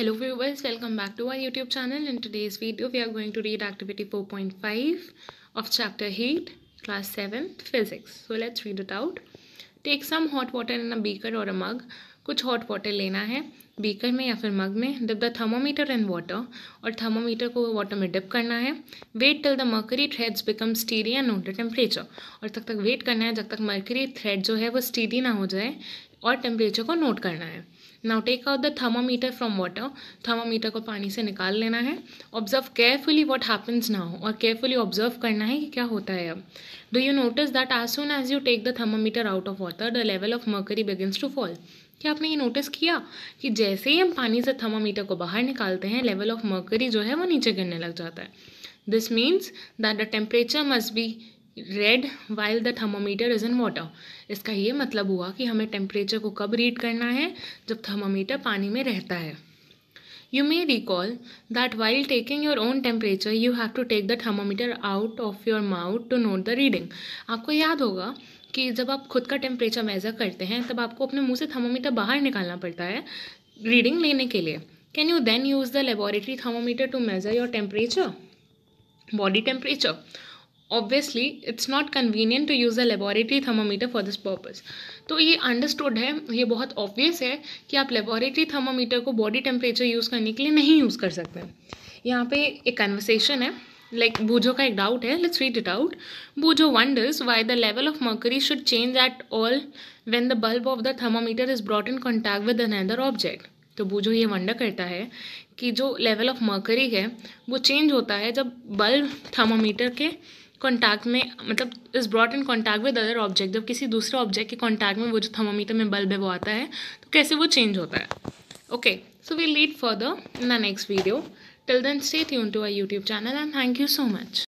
hello viewers welcome back to our youtube channel in today's video we are going to read activity 4.5 of chapter 8 class 7 physics so let's read it out take some hot water in a beaker or a mug कुछ hot water लेना है beaker में या फिर mug में dip the thermometer in water और thermometer को water में डिप करना है wait till the mercury threads become steady and note the temperature और तब तक वेट करना है जब तक मर्करी थ्रेड जो है वो स्टीरी ना हो जाए और टेम्परेचर को नोट करना है now take out the thermometer from water thermometer को पानी से निकाल लेना है observe carefully what happens now और केयरफुली ऑब्जर्व करना है कि क्या होता है अब do you notice that as soon as you take the thermometer out of water the level of mercury begins to fall क्या आपने ये नोटिस किया कि जैसे ही हम पानी से थर्मामीटर को बाहर निकालते हैं लेवल ऑफ मर्करी जो है वो नीचे गिरने लग जाता है this means that the temperature must be read while the thermometer is in water इसका ये मतलब हुआ कि हमें टेम्परेचर को कब रीड करना है जब थर्मामीटर पानी में रहता है You may recall that while taking your own temperature, you have to take the thermometer out of your mouth to note the reading. आपको याद होगा कि जब आप खुद का टेम्परेचर मेज़र करते हैं तब आपको अपने मुंह से थर्मोमीटर बाहर निकालना पड़ता है रीडिंग लेने के लिए can you then use the laboratory thermometer to measure your temperature body temperature obviously it's not convenient to use a laboratory thermometer for this purpose तो ये अंडरस्टूड है ये बहुत ऑब्वियस है कि आप लेबॉरेटरी थर्मोमीटर को बॉडी टेम्परेचर यूज़ करने के लिए नहीं यूज़ कर सकते यहाँ पे एक कन्वर्सेशन है लाइक like, बूझो का एक डाउट है let's read it out Boojho wonders why the level of mercury should change at all when the bulb of the thermometer is brought in contact with another object तो बूझो ये wonder करता है कि जो लेवल ऑफ मर्करी है वो change होता है जब बल्ब थर्मोमीटर के कॉन्टैक्ट में मतलब is brought in contact with other object जब किसी दूसरे ऑब्जेक्ट के कॉन्टैक्ट में वो जो थर्मोमीटर में बल्ब है वो आता है तो कैसे वो चेंज होता है okay so we lead further in the next video till then stay tuned to our YouTube channel and thank you so much